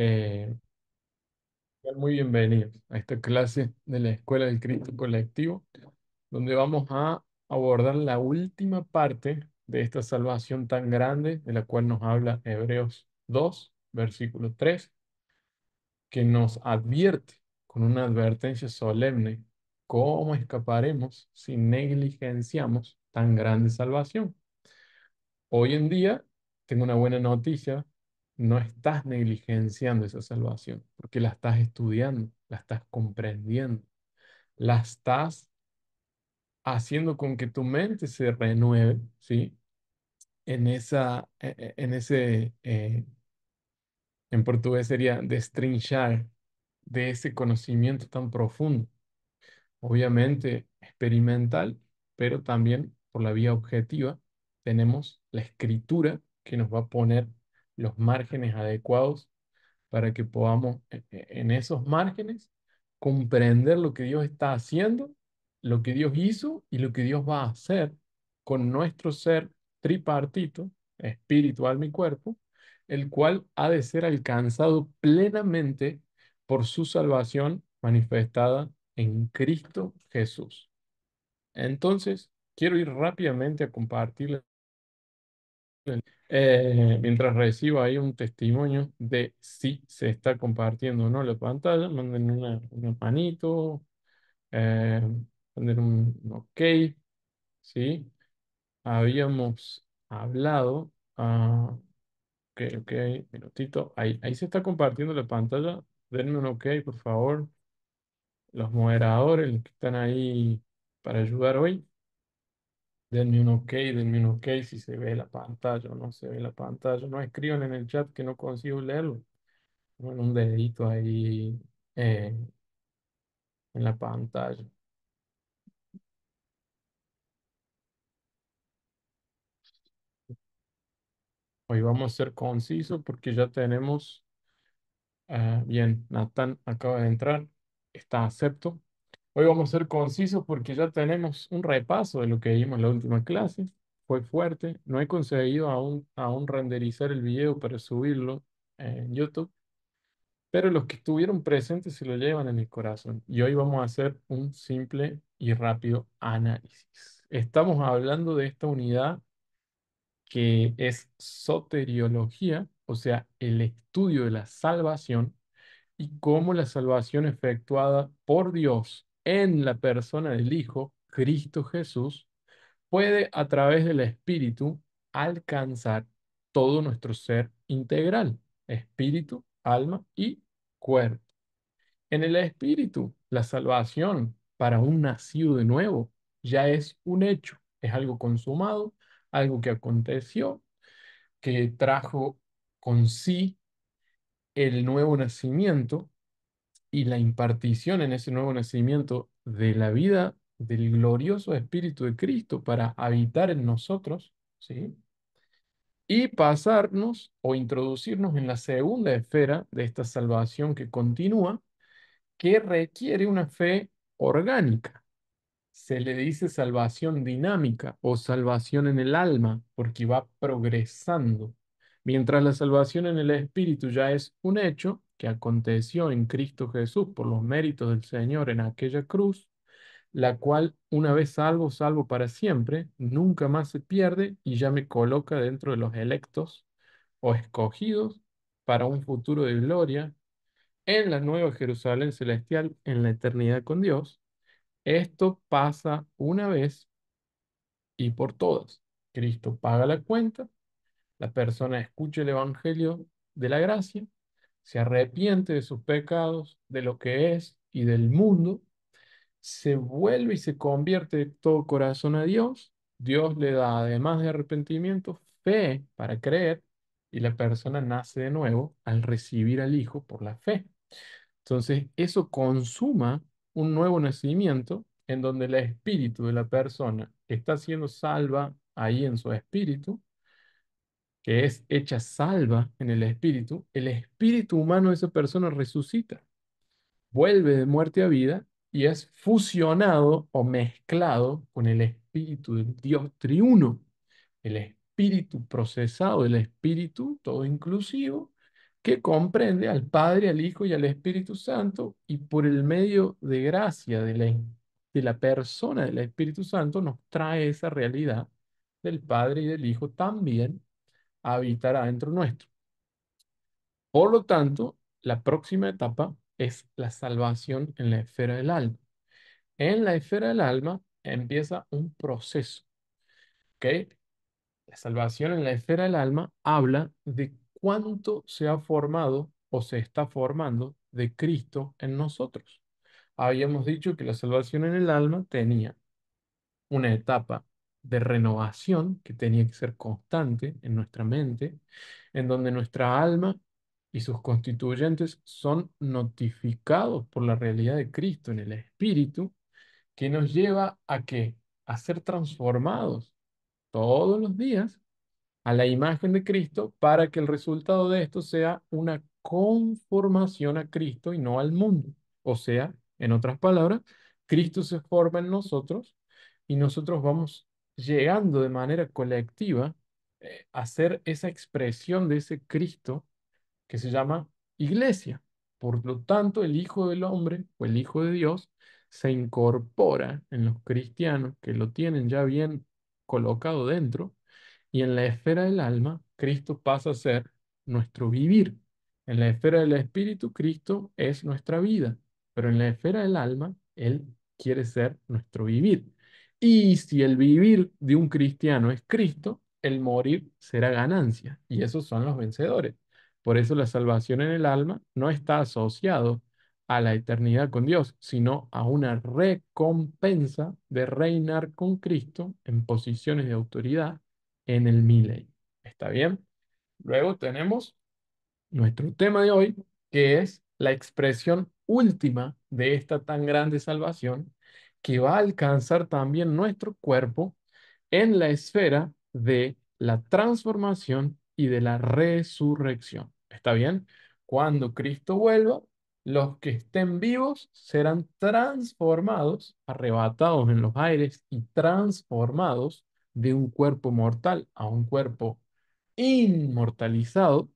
Eh, muy bienvenidos a esta clase de la Escuela del Cristo Colectivo, donde vamos a abordar la última parte de esta salvación tan grande de la cual nos habla Hebreos 2, versículo 3, que nos advierte con una advertencia solemne cómo escaparemos si negligenciamos tan grande salvación. Hoy en día tengo una buena noticia no estás negligenciando esa salvación, porque la estás estudiando, la estás comprendiendo, la estás haciendo con que tu mente se renueve, ¿sí? En esa, e, e, en ese, eh, en portugués sería destrinchar de ese conocimiento tan profundo, obviamente experimental, pero también por la vía objetiva, tenemos la escritura que nos va a poner los márgenes adecuados para que podamos e-, e-, en esos márgenes comprender lo que Dios está haciendo, lo que Dios hizo y lo que Dios va a hacer con nuestro ser tripartito, espiritual, mi cuerpo, el cual ha de ser alcanzado plenamente por su salvación manifestada en Cristo Jesús. Entonces, quiero ir rápidamente a compartirles eh, mientras recibo ahí un testimonio de si se está compartiendo o no la pantalla, manden una, una manito, eh, manden un ok, ¿sí? Habíamos hablado, ah, ok, ok, minutito, ahí, ahí se está compartiendo la pantalla, denme un ok, por favor, los moderadores, que están ahí para ayudar hoy. Denme un ok, denme un ok si se ve la pantalla o no se ve la pantalla. No escriban en el chat que no consigo leerlo. Bueno, un dedito ahí eh, en la pantalla. Hoy vamos a ser concisos porque ya tenemos... Ah, bien, Nathan acaba de entrar. Está acepto. Hoy vamos a ser concisos porque ya tenemos un repaso de lo que vimos en la última clase. Fue fuerte, no he conseguido aún, aún renderizar el video para subirlo en YouTube, pero los que estuvieron presentes se lo llevan en el corazón. Y hoy vamos a hacer un simple y rápido análisis. Estamos hablando de esta unidad que es soteriología, o sea, el estudio de la salvación y cómo la salvación efectuada por Dios en la persona del Hijo, Cristo Jesús, puede a través del Espíritu alcanzar todo nuestro ser integral, espíritu, alma y cuerpo. En el espíritu, la salvación para un nacido de nuevo ya es un hecho, es algo consumado, algo que aconteció, que trajo con sí el nuevo nacimiento y la impartición en ese nuevo nacimiento de la vida del glorioso Espíritu de Cristo para habitar en nosotros, ¿sí? Y pasarnos o introducirnos en la segunda esfera de esta salvación que continúa, que requiere una fe orgánica. Se le dice salvación dinámica o salvación en el alma, porque va progresando. Mientras la salvación en el espíritu ya es un hecho, que aconteció en Cristo Jesús por los méritos del Señor en aquella cruz, la cual una vez salvo, salvo para siempre, nunca más se pierde y ya me coloca dentro de los electos o escogidos para un futuro de gloria en la nueva Jerusalén celestial, en la eternidad con Dios. Esto pasa una vez y por todas. Cristo paga la cuenta, la persona escucha el Evangelio de la gracia, se arrepiente de sus pecados, de lo que es y del mundo, se vuelve y se convierte de todo corazón a Dios, Dios le da, además de arrepentimiento, fe para creer y la persona nace de nuevo al recibir al Hijo por la fe. Entonces, eso consuma un nuevo nacimiento en donde el espíritu de la persona está siendo salva ahí en su espíritu que es hecha salva en el espíritu, el espíritu humano de esa persona resucita, vuelve de muerte a vida y es fusionado o mezclado con el espíritu del Dios triuno, el espíritu procesado, el espíritu todo inclusivo, que comprende al Padre, al Hijo y al Espíritu Santo, y por el medio de gracia de la, de la persona del Espíritu Santo nos trae esa realidad del Padre y del Hijo también habitará dentro nuestro. Por lo tanto, la próxima etapa es la salvación en la esfera del alma. En la esfera del alma empieza un proceso. ¿okay? La salvación en la esfera del alma habla de cuánto se ha formado o se está formando de Cristo en nosotros. Habíamos dicho que la salvación en el alma tenía una etapa de renovación que tenía que ser constante en nuestra mente, en donde nuestra alma y sus constituyentes son notificados por la realidad de Cristo en el Espíritu, que nos lleva a que a ser transformados todos los días a la imagen de Cristo para que el resultado de esto sea una conformación a Cristo y no al mundo. O sea, en otras palabras, Cristo se forma en nosotros y nosotros vamos llegando de manera colectiva eh, a ser esa expresión de ese Cristo que se llama iglesia. Por lo tanto, el Hijo del Hombre o el Hijo de Dios se incorpora en los cristianos que lo tienen ya bien colocado dentro y en la esfera del alma, Cristo pasa a ser nuestro vivir. En la esfera del espíritu, Cristo es nuestra vida, pero en la esfera del alma, Él quiere ser nuestro vivir. Y si el vivir de un cristiano es Cristo, el morir será ganancia. Y esos son los vencedores. Por eso la salvación en el alma no está asociado a la eternidad con Dios, sino a una recompensa de reinar con Cristo en posiciones de autoridad en el milenio. ¿Está bien? Luego tenemos nuestro tema de hoy, que es la expresión última de esta tan grande salvación, que va a alcanzar también nuestro cuerpo en la esfera de la transformación y de la resurrección. ¿Está bien? Cuando Cristo vuelva, los que estén vivos serán transformados, arrebatados en los aires y transformados de un cuerpo mortal a un cuerpo inmortalizado.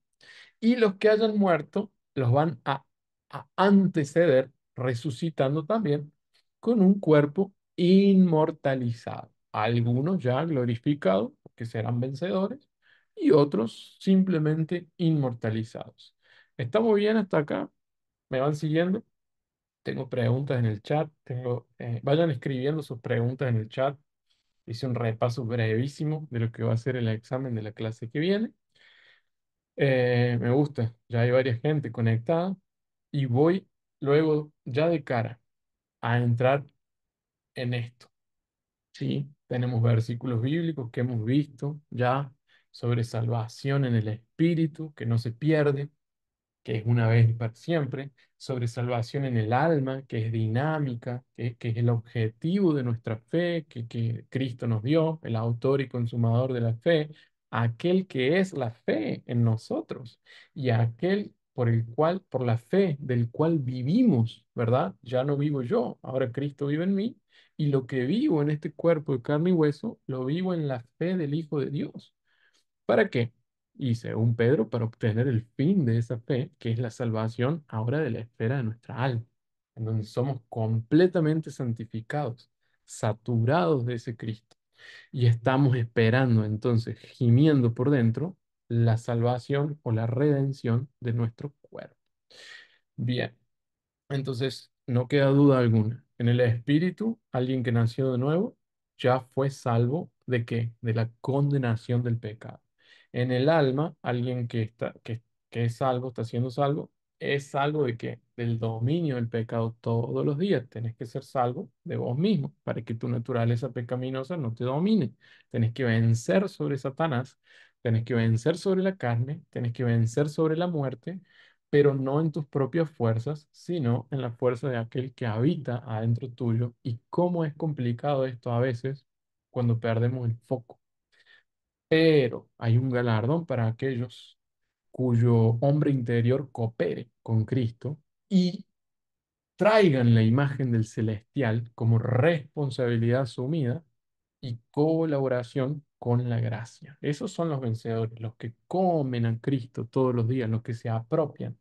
Y los que hayan muerto los van a, a anteceder resucitando también con un cuerpo inmortalizado. Algunos ya glorificados, que serán vencedores, y otros simplemente inmortalizados. ¿Estamos bien hasta acá? ¿Me van siguiendo? Tengo preguntas en el chat. Tengo, eh, vayan escribiendo sus preguntas en el chat. Hice un repaso brevísimo de lo que va a ser el examen de la clase que viene. Eh, me gusta, ya hay varias gente conectada y voy luego ya de cara a entrar en esto. ¿sí? Tenemos versículos bíblicos que hemos visto ya sobre salvación en el espíritu, que no se pierde, que es una vez y para siempre, sobre salvación en el alma, que es dinámica, que, que es el objetivo de nuestra fe, que, que Cristo nos dio, el autor y consumador de la fe, aquel que es la fe en nosotros y aquel por el cual, por la fe del cual vivimos, ¿verdad? Ya no vivo yo, ahora Cristo vive en mí y lo que vivo en este cuerpo de carne y hueso, lo vivo en la fe del Hijo de Dios. ¿Para qué? Y según Pedro, para obtener el fin de esa fe, que es la salvación ahora de la esfera de nuestra alma, en donde somos completamente santificados, saturados de ese Cristo. Y estamos esperando entonces, gimiendo por dentro, la salvación o la redención de nuestro cuerpo. Bien, entonces no queda duda alguna. En el espíritu, alguien que nació de nuevo ya fue salvo de qué? De la condenación del pecado. En el alma, alguien que, está, que, es salvo, está siendo salvo, es salvo de qué? Del dominio del pecado todos los días. Tenés que ser salvo de vos mismo para que tu naturaleza pecaminosa no te domine. Tenés que vencer sobre Satanás Tienes que vencer sobre la carne, tienes que vencer sobre la muerte, pero no en tus propias fuerzas, sino en la fuerza de aquel que habita adentro tuyo. Y cómo es complicado esto a veces cuando perdemos el foco. Pero hay un galardón para aquellos cuyo hombre interior coopere con Cristo y traigan la imagen del celestial como responsabilidad asumida y colaboración con la gracia. Esos son los vencedores, los que comen a Cristo todos los días, los que se apropian,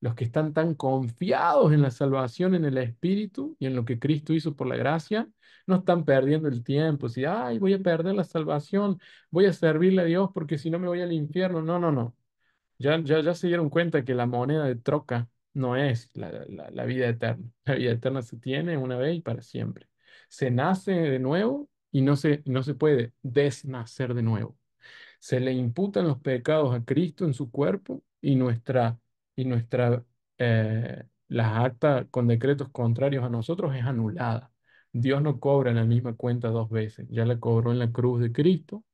los que están tan confiados en la salvación, en el Espíritu y en lo que Cristo hizo por la gracia, no están perdiendo el tiempo. Si, ay, voy a perder la salvación, voy a servirle a Dios porque si no me voy al infierno. No, no, no. Ya, ya, ya se dieron cuenta que la moneda de troca no es la, la vida eterna. La vida eterna se tiene una vez y para siempre. Se nace de nuevo y no se, no se puede desnacer de nuevo. Se le imputan los pecados a Cristo en su cuerpo y nuestra, y nuestra eh, las actas con decretos contrarios a nosotros es anulada. Dios no cobra en la misma cuenta dos veces. Ya la cobró en la cruz de Cristo,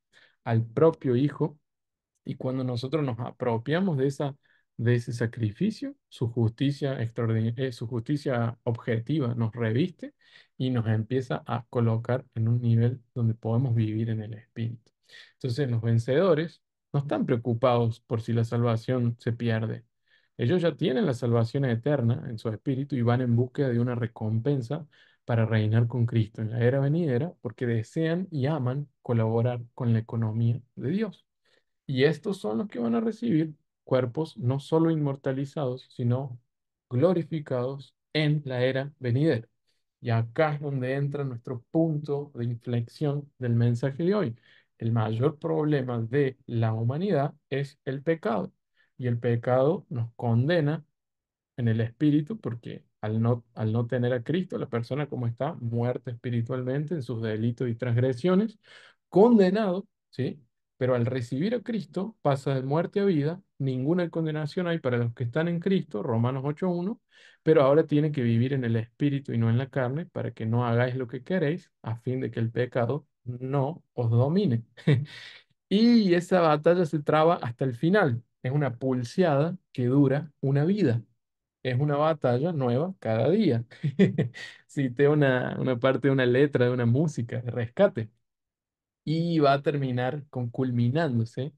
al propio Hijo, y cuando nosotros nos apropiamos de esa de ese sacrificio, su justicia, eh, su justicia objetiva nos reviste y nos empieza a colocar en un nivel donde podemos vivir en el Espíritu. Entonces los vencedores no están preocupados por si la salvación se pierde. Ellos ya tienen la salvación eterna en su espíritu y van en búsqueda de una recompensa para reinar con Cristo en la era venidera porque desean y aman colaborar con la economía de Dios. Y estos son los que van a recibir cuerpos no solo inmortalizados, sino glorificados en la era venidera. Y acá es donde entra nuestro punto de inflexión del mensaje de hoy. El mayor problema de la humanidad es el pecado. Y el pecado nos condena en el espíritu porque al no, al no tener a Cristo, la persona como está muerta espiritualmente en sus delitos y transgresiones, condenado, ¿sí? Pero al recibir a Cristo pasa de muerte a vida ninguna condenación hay para los que están en Cristo, Romanos 8.1, pero ahora tienen que vivir en el Espíritu y no en la carne para que no hagáis lo que queréis a fin de que el pecado no os domine. y esa batalla se traba hasta el final. Es una pulseada que dura una vida. Es una batalla nueva cada día. Cité una, una parte de una letra, de una música de rescate. Y va a terminar con culminándose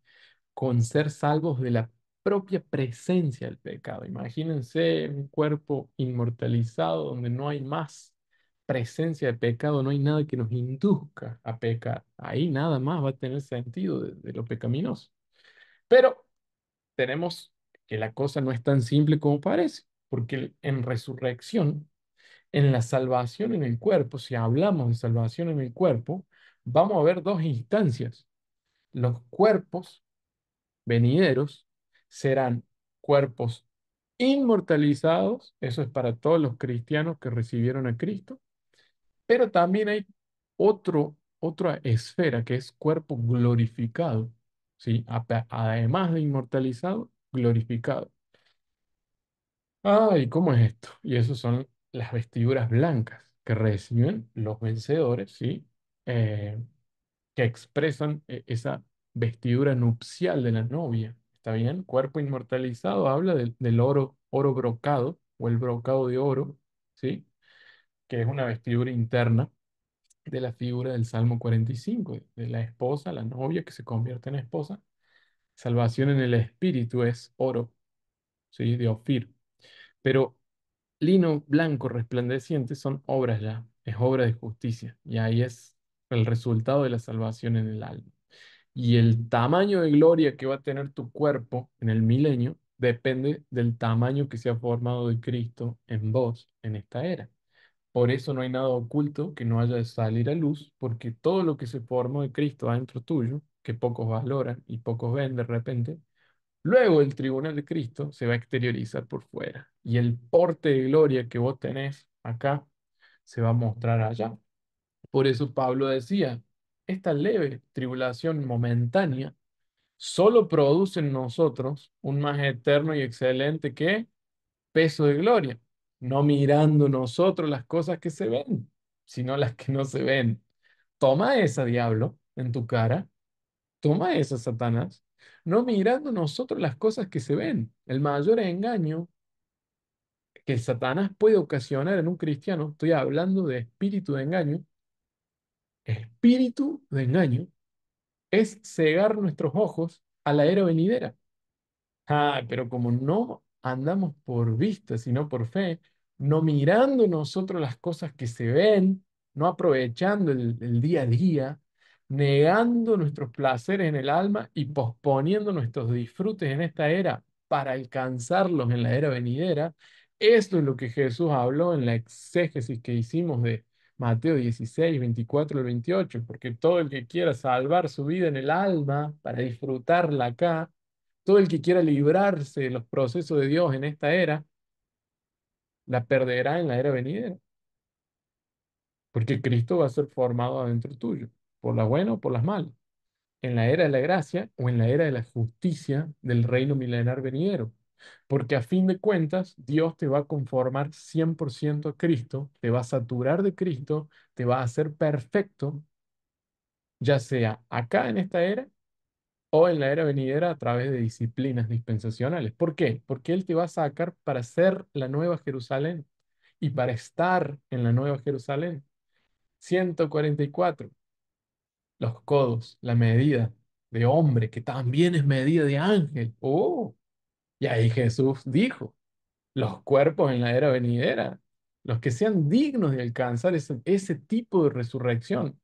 con ser salvos de la propia presencia del pecado. Imagínense un cuerpo inmortalizado donde no hay más presencia de pecado, no hay nada que nos induzca a pecar. Ahí nada más va a tener sentido de, de lo pecaminoso. Pero tenemos que la cosa no es tan simple como parece, porque en resurrección, en la salvación en el cuerpo, si hablamos de salvación en el cuerpo, vamos a ver dos instancias. Los cuerpos venideros serán cuerpos inmortalizados, eso es para todos los cristianos que recibieron a Cristo, pero también hay otro, otra esfera que es cuerpo glorificado, ¿sí? además de inmortalizado, glorificado. Ay, ¿cómo es esto? Y eso son las vestiduras blancas que reciben los vencedores, ¿sí? Eh, que expresan eh, esa vestidura nupcial de la novia. ¿Está bien? Cuerpo inmortalizado habla del oro, oro brocado o el brocado de oro, ¿sí? Que es una vestidura interna de la figura del Salmo 45, de la esposa, la novia que se convierte en esposa. Salvación en el espíritu es oro, De Ofir. Pero lino blanco resplandeciente son obras ya, es obra de justicia, y ahí es el resultado de la salvación en el alma. Y el tamaño de gloria que va a tener tu cuerpo en el milenio depende del tamaño que se ha formado de Cristo en vos en esta era. Por eso no hay nada oculto que no haya de salir a luz, porque todo lo que se formó de Cristo adentro tuyo, que pocos valoran y pocos ven de repente, luego el tribunal de Cristo se va a exteriorizar por fuera. Y el porte de gloria que vos tenés acá se va a mostrar allá. Por eso Pablo decía, esta leve tribulación momentánea solo produce en nosotros un más eterno y excelente que peso de gloria, no mirando nosotros las cosas que se ven, sino las que no se ven. Toma esa diablo en tu cara, toma esa Satanás, no mirando nosotros las cosas que se ven. El mayor engaño que el Satanás puede ocasionar en un cristiano, estoy hablando de espíritu de engaño, espíritu de engaño es cegar nuestros ojos a la era venidera. pero como no andamos por vista, sino por fe, no mirando nosotros las cosas que se ven, no aprovechando el, el día a día, negando nuestros placeres en el alma y posponiendo nuestros disfrutes en esta era para alcanzarlos en la era venidera, eso es lo que Jesús habló en la exégesis que hicimos de Mateo 16, 24 al 28, porque todo el que quiera salvar su vida en el alma para disfrutarla acá, todo el que quiera librarse de los procesos de Dios en esta era, la perderá en la era venidera. Porque Cristo va a ser formado adentro tuyo, por las buenas o por las malas, en la era de la gracia o en la era de la justicia del reino milenar venidero. Porque a fin de cuentas, Dios te va a conformar 100% a Cristo, te va a saturar de Cristo, te va a hacer perfecto, ya sea acá en esta era o en la era venidera a través de disciplinas dispensacionales. ¿Por qué? Porque Él te va a sacar para ser la nueva Jerusalén y para estar en la nueva Jerusalén. 144. Los codos, la medida de hombre, que también es medida de ángel. ¡Oh! Y ahí Jesús dijo, los cuerpos en la era venidera, los que sean dignos de alcanzar ese, tipo de resurrección,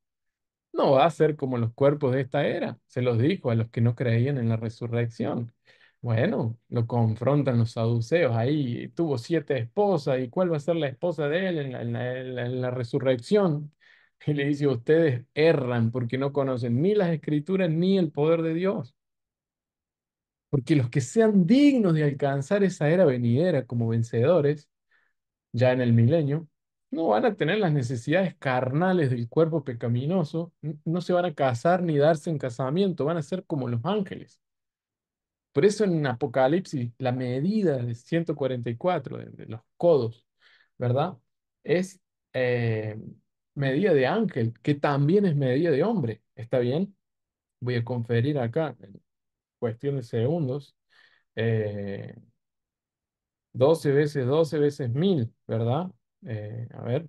no va a ser como los cuerpos de esta era, se los dijo a los que no creían en la resurrección. Bueno, lo confrontan los saduceos, ahí tuvo siete esposas, ¿y cuál va a ser la esposa de él en la, en la resurrección? Y le dice, ustedes erran porque no conocen ni las escrituras ni el poder de Dios porque los que sean dignos de alcanzar esa era venidera como vencedores, ya en el milenio, no van a tener las necesidades carnales del cuerpo pecaminoso, no se van a casar ni darse en casamiento, van a ser como los ángeles. Por eso en Apocalipsis la medida de 144, de, los codos, ¿verdad? Es eh, medida de ángel, que también es medida de hombre, ¿está bien? Voy a conferir acá cuestión de segundos. 12 eh, veces 12 veces 1000, ¿verdad? Eh, a ver.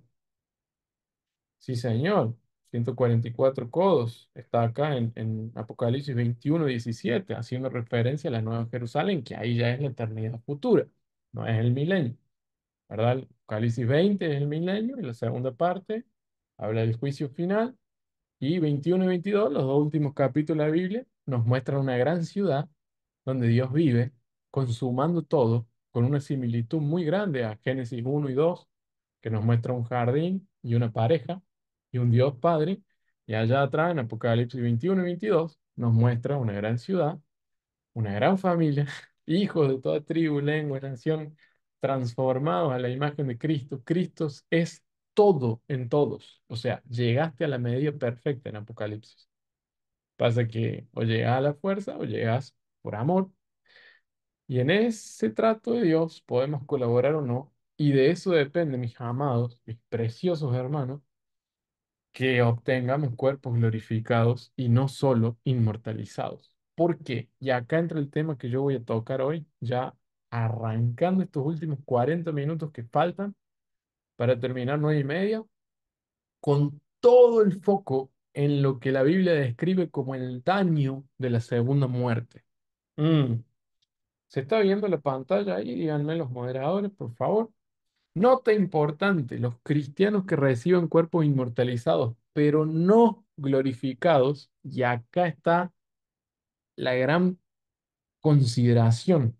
Sí, señor. 144 codos. Está acá en, en, Apocalipsis 21, 17, haciendo referencia a la Nueva Jerusalén, que ahí ya es la eternidad futura, no es el milenio. ¿Verdad? Apocalipsis 20 es el milenio y la segunda parte habla del juicio final. Y 21 y 22, los dos últimos capítulos de la Biblia, nos muestra una gran ciudad donde Dios vive, consumando todo, con una similitud muy grande a Génesis 1 y 2, que nos muestra un jardín y una pareja y un Dios Padre. Y allá atrás, en Apocalipsis 21 y 22, nos muestra una gran ciudad, una gran familia, hijos de toda tribu, lengua, nación, transformados a la imagen de Cristo. Cristo es todo en todos. O sea, llegaste a la medida perfecta en Apocalipsis. Pasa que o llegas a la fuerza o llegas por amor. Y en ese trato de Dios podemos colaborar o no. Y de eso depende, mis amados, mis preciosos hermanos, que obtengamos cuerpos glorificados y no solo inmortalizados. ¿Por qué? Y acá entra el tema que yo voy a tocar hoy, ya arrancando estos últimos 40 minutos que faltan para terminar nueve y media, con todo el foco en lo que la Biblia describe como el daño de la segunda muerte. Mm. ¿Se está viendo la pantalla ahí? Díganme los moderadores, por favor. Nota importante, los cristianos que reciben cuerpos inmortalizados, pero no glorificados, y acá está la gran consideración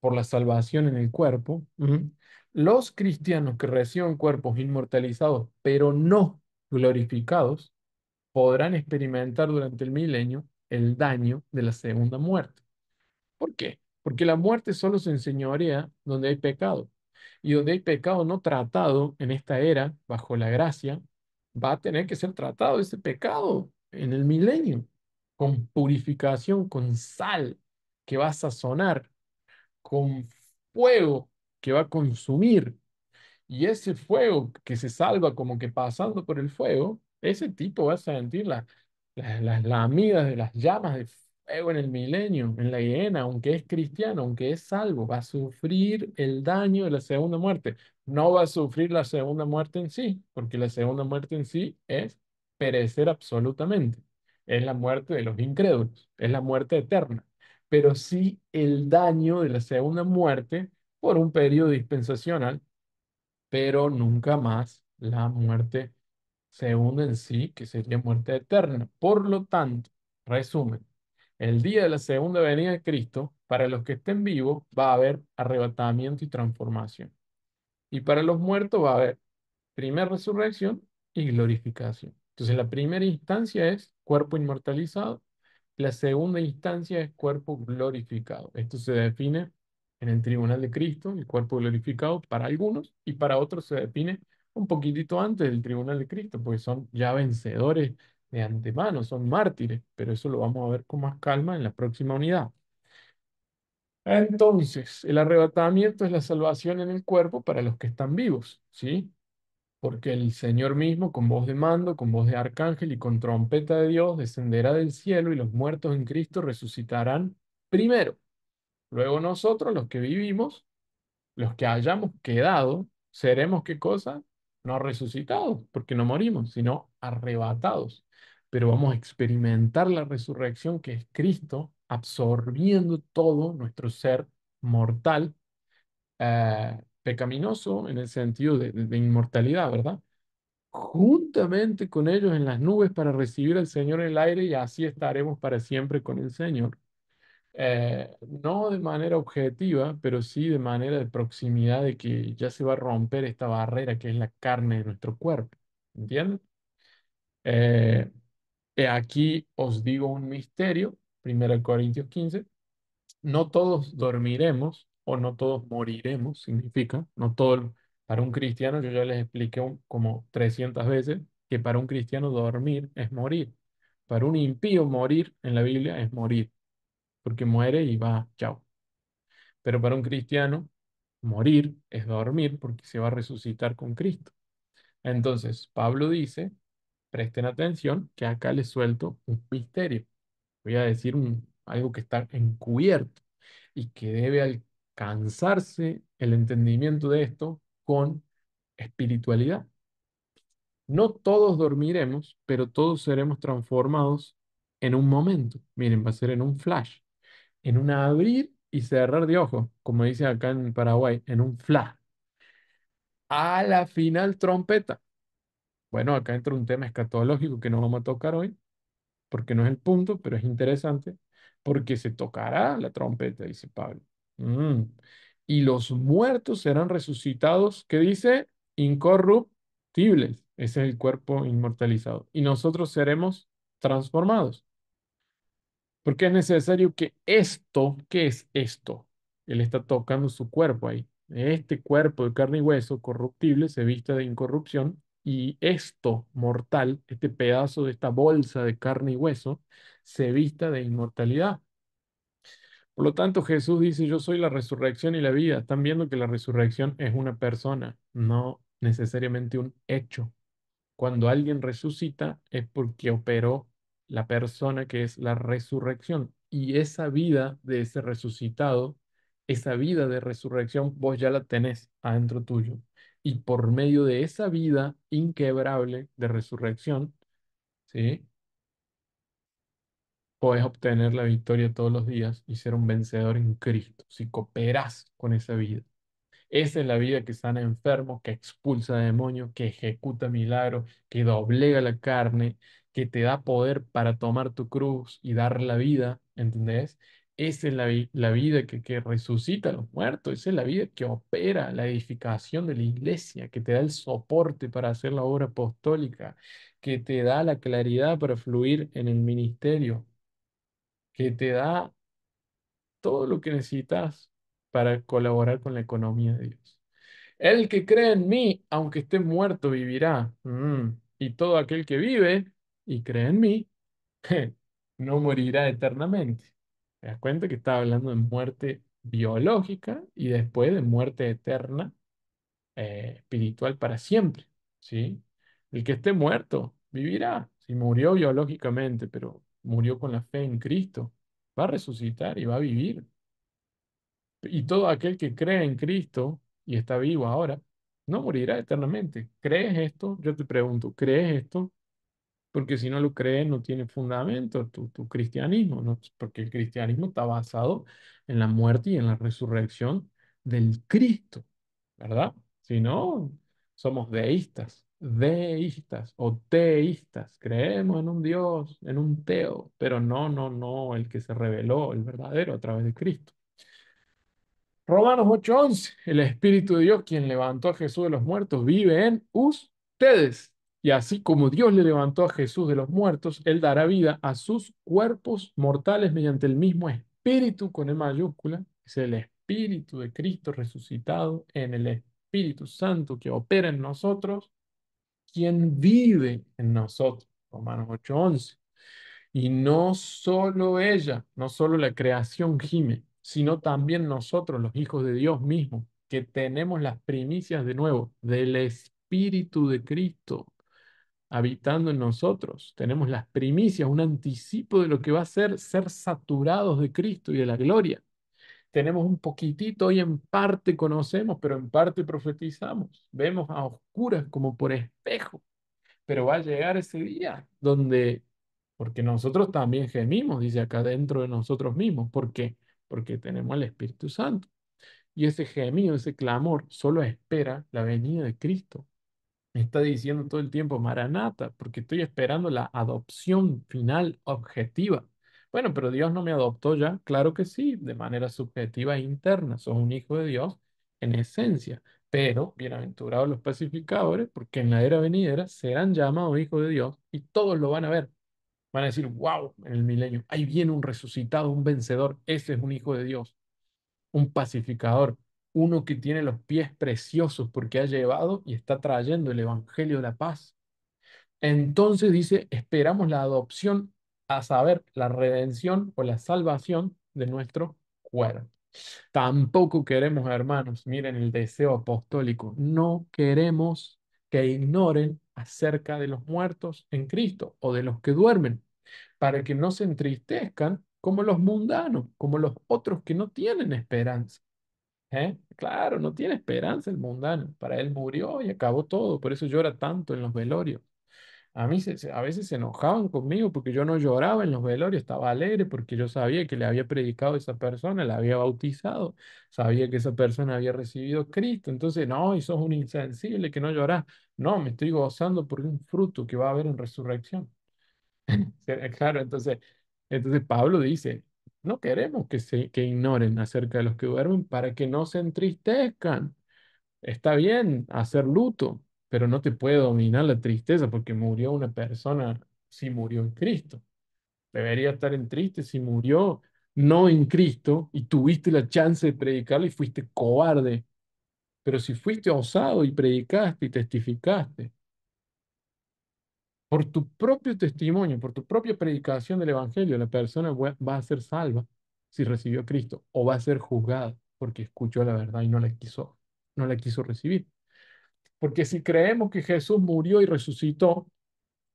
por la salvación en el cuerpo, los cristianos que reciben cuerpos inmortalizados, pero no glorificados, podrán experimentar durante el milenio el daño de la segunda muerte. ¿Por qué? Porque la muerte solo se enseñorea donde hay pecado. Y donde hay pecado no tratado en esta era, bajo la gracia, va a tener que ser tratado ese pecado en el milenio, con purificación, con sal que va a sazonar, con fuego que va a consumir. Y ese fuego que se salva como que pasando por el fuego, ese tipo va a sentir las, la lamidas de las llamas de fuego en el milenio, en la hiena, aunque es cristiano, aunque es salvo, va a sufrir el daño de la segunda muerte. No va a sufrir la segunda muerte en sí, porque la segunda muerte en sí es perecer absolutamente. Es la muerte de los incrédulos, es la muerte eterna, pero sí el daño de la segunda muerte por un periodo dispensacional, pero nunca más la muerte según en sí, que sería muerte eterna. Por lo tanto, resumen, el día de la segunda venida de Cristo, para los que estén vivos, va a haber arrebatamiento y transformación. Y para los muertos va a haber primera resurrección y glorificación. Entonces, la primera instancia es cuerpo inmortalizado, la segunda instancia es cuerpo glorificado. Esto se define en el tribunal de Cristo, el cuerpo glorificado para algunos, y para otros se define un poquitito antes del tribunal de Cristo, porque son ya vencedores de antemano, son mártires, pero eso lo vamos a ver con más calma en la próxima unidad. Entonces, el arrebatamiento es la salvación en el cuerpo para los que están vivos, ¿sí? Porque el Señor mismo, con voz de mando, con voz de arcángel y con trompeta de Dios, descenderá del cielo y los muertos en Cristo resucitarán primero. Luego nosotros, los que vivimos, los que hayamos quedado, seremos qué cosa? no resucitados, porque no morimos, sino arrebatados. Pero vamos a experimentar la resurrección que es Cristo absorbiendo todo nuestro ser mortal, eh, pecaminoso en el sentido de, de inmortalidad, ¿verdad? Juntamente con ellos en las nubes para recibir al Señor en el aire y así estaremos para siempre con el Señor. Eh, no de manera objetiva, pero sí de manera de proximidad de que ya se va a romper esta barrera que es la carne de nuestro cuerpo. ¿Entienden? Eh, eh, aquí os digo un misterio, 1 Corintios 15, no todos dormiremos o no todos moriremos, significa, no todo, para un cristiano, yo ya les expliqué como 300 veces que para un cristiano dormir es morir, para un impío morir en la Biblia es morir porque muere y va, chao. Pero para un cristiano, morir es dormir porque se va a resucitar con Cristo. Entonces, Pablo dice, presten atención, que acá les suelto un misterio. Voy a decir algo que está encubierto y que debe alcanzarse el entendimiento de esto con espiritualidad. No todos dormiremos, pero todos seremos transformados en un momento. Miren, va a ser en un flash en un abrir y cerrar de ojos, como dice acá en Paraguay, en un flash. A la final trompeta. Bueno, acá entra un tema escatológico que no vamos a tocar hoy, porque no es el punto, pero es interesante, porque se tocará la trompeta, dice Pablo. Mm. Y los muertos serán resucitados, que dice incorruptibles. Ese es el cuerpo inmortalizado. Y nosotros seremos transformados. Porque es necesario que esto, ¿qué es esto? Él está tocando su cuerpo ahí. Este cuerpo de carne y hueso corruptible se vista de incorrupción y esto mortal, este pedazo de esta bolsa de carne y hueso, se vista de inmortalidad. Por lo tanto, Jesús dice, yo soy la resurrección y la vida. Están viendo que la resurrección es una persona, no necesariamente un hecho. Cuando alguien resucita es porque operó la persona que es la resurrección. Y esa vida de ese resucitado, esa vida de resurrección, vos ya la tenés adentro tuyo. Y por medio de esa vida inquebrable de resurrección, ¿sí? Podés obtener la victoria todos los días y ser un vencedor en Cristo, si cooperás con esa vida. Esa es la vida que sana enfermos, que expulsa demonios, que ejecuta milagros, que doblega la carne, que te da poder para tomar tu cruz y dar la vida, ¿entendés? Esa es la, vida que, resucita a los muertos, esa es la vida que opera la edificación de la iglesia, que te da el soporte para hacer la obra apostólica, que te da la claridad para fluir en el ministerio, que te da todo lo que necesitas para colaborar con la economía de Dios. El que cree en mí, aunque esté muerto, vivirá. Mm, y todo aquel que vive y cree en mí, no morirá eternamente. ¿Te das cuenta que estaba hablando de muerte biológica y después de muerte eterna, eh, espiritual para siempre? ¿sí? El que esté muerto vivirá. Si murió biológicamente, pero murió con la fe en Cristo, va a resucitar y va a vivir. Y todo aquel que cree en Cristo y está vivo ahora, no morirá eternamente. ¿Crees esto? Yo te pregunto, ¿crees esto? porque si no lo crees no tiene fundamento tu, cristianismo, ¿no? Pues, porque el cristianismo está basado en la muerte y en la resurrección del Cristo, ¿verdad? Si no, somos deístas, deístas o teístas, creemos en un Dios, en un teo, pero no, no, no, el que se reveló, el verdadero a través de Cristo. Romanos 8:11, el Espíritu de Dios, quien levantó a Jesús de los muertos, vive en ustedes. Y así como Dios le levantó a Jesús de los muertos, Él dará vida a sus cuerpos mortales mediante el mismo espíritu con E mayúscula, es el espíritu de Cristo resucitado en el Espíritu Santo que opera en nosotros, quien vive en nosotros, Romanos 8:11. Y no solo ella, no solo la creación gime, sino también nosotros, los hijos de Dios mismo, que tenemos las primicias de nuevo del Espíritu de Cristo habitando en nosotros. Tenemos las primicias, un anticipo de lo que va a ser ser saturados de Cristo y de la gloria. Tenemos un poquitito y en parte conocemos, pero en parte profetizamos. Vemos a oscuras como por espejo. Pero va a llegar ese día donde, porque nosotros también gemimos, dice acá dentro de nosotros mismos. ¿Por qué? Porque tenemos al Espíritu Santo. Y ese gemido, ese clamor, solo espera la venida de Cristo está diciendo todo el tiempo Maranata, porque estoy esperando la adopción final objetiva. Bueno, pero Dios no me adoptó ya. Claro que sí, de manera subjetiva e interna. Soy un hijo de Dios en esencia. Pero, bienaventurados los pacificadores, porque en la era venidera serán llamados hijos de Dios y todos lo van a ver. Van a decir, wow, en el milenio, ahí viene un resucitado, un vencedor. Ese es un hijo de Dios, un pacificador uno que tiene los pies preciosos porque ha llevado y está trayendo el Evangelio de la paz. Entonces dice, esperamos la adopción, a saber, la redención o la salvación de nuestro cuerpo. Tampoco queremos, hermanos, miren el deseo apostólico, no queremos que ignoren acerca de los muertos en Cristo o de los que duermen, para que no se entristezcan como los mundanos, como los otros que no tienen esperanza. ¿Eh? Claro, no tiene esperanza el mundano. Para él murió y acabó todo, por eso llora tanto en los velorios. A mí a veces se enojaban conmigo porque yo no lloraba en los velorios, estaba alegre porque yo sabía que le había predicado a esa persona, la había bautizado, sabía que esa persona había recibido Cristo. Entonces, no, y sos un insensible que no llorás. No, me estoy gozando por un fruto que va a haber en resurrección. Claro, entonces, entonces Pablo dice, no queremos que, se, que ignoren acerca de los que duermen para que no se entristezcan. Está bien hacer luto, pero no te puede dominar la tristeza porque murió una persona si murió en Cristo. Debería estar en triste si murió no en Cristo y tuviste la chance de predicarle y fuiste cobarde. Pero si fuiste osado y predicaste y testificaste, por tu propio testimonio, por tu propia predicación del Evangelio, la persona va a ser salva si recibió a Cristo o va a ser juzgada porque escuchó la verdad y no la quiso, no la quiso recibir. Porque si creemos que Jesús murió y resucitó,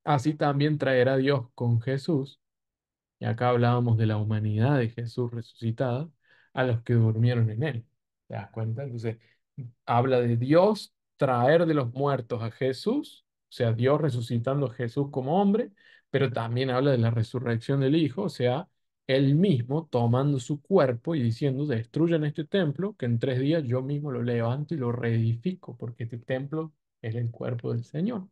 así también traerá Dios con Jesús, y acá hablábamos de la humanidad de Jesús resucitada, a los que durmieron en él. ¿Te das cuenta? Entonces, habla de Dios traer de los muertos a Jesús o sea, Dios resucitando a Jesús como hombre, pero también habla de la resurrección del Hijo, o sea, él mismo tomando su cuerpo y diciendo, destruyan este templo, que en tres días yo mismo lo levanto y lo reedifico, porque este templo es el cuerpo del Señor.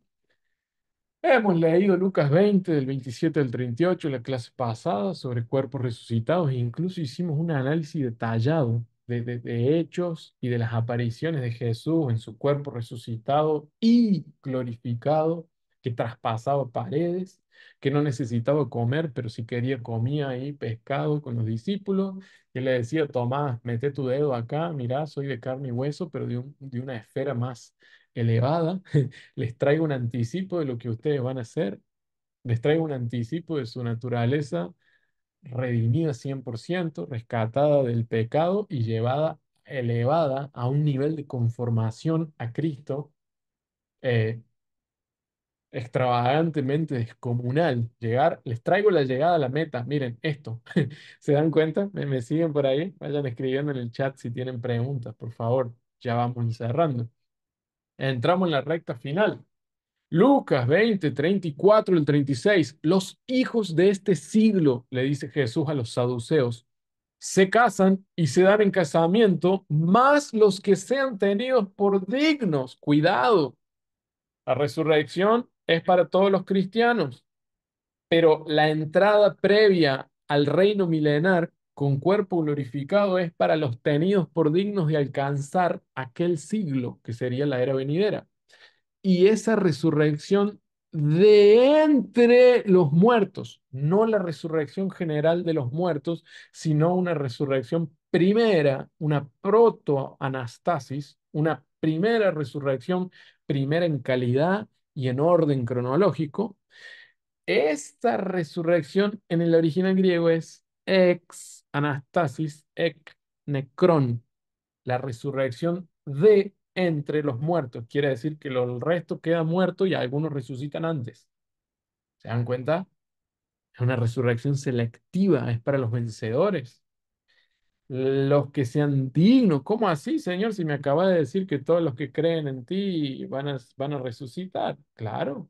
Hemos leído Lucas 20, del 27 al 38, la clase pasada sobre cuerpos resucitados, e incluso hicimos un análisis detallado de, hechos y de las apariciones de Jesús en su cuerpo resucitado y glorificado, que traspasaba paredes, que no necesitaba comer, pero si quería comía ahí pescado con los discípulos, que le decía, Tomás, mete tu dedo acá, mirá, soy de carne y hueso, pero de, un, de una esfera más elevada, les traigo un anticipo de lo que ustedes van a hacer, les traigo un anticipo de su naturaleza redimida 100%, rescatada del pecado y llevada, elevada a un nivel de conformación a Cristo eh, extravagantemente descomunal. Llegar, les traigo la llegada a la meta. Miren esto. ¿Se dan cuenta? ¿Me, ¿Me, siguen por ahí? Vayan escribiendo en el chat si tienen preguntas, por favor. Ya vamos cerrando. Entramos en la recta final. Lucas 20, 34, y 36. Los hijos de este siglo, le dice Jesús a los saduceos, se casan y se dan en casamiento, más los que sean tenidos por dignos. Cuidado. La resurrección es para todos los cristianos, pero la entrada previa al reino milenar con cuerpo glorificado es para los tenidos por dignos de alcanzar aquel siglo, que sería la era venidera y esa resurrección de entre los muertos, no la resurrección general de los muertos, sino una resurrección primera, una proto-anastasis, una primera resurrección, primera en calidad y en orden cronológico. Esta resurrección en el original griego es ex anastasis, ex necron, la resurrección de entre los muertos. Quiere decir que el resto queda muerto y algunos resucitan antes. ¿Se dan cuenta? Es una resurrección selectiva, es para los vencedores. Los que sean dignos. ¿Cómo así, Señor? Si me acaba de decir que todos los que creen en ti van a, van a resucitar. Claro,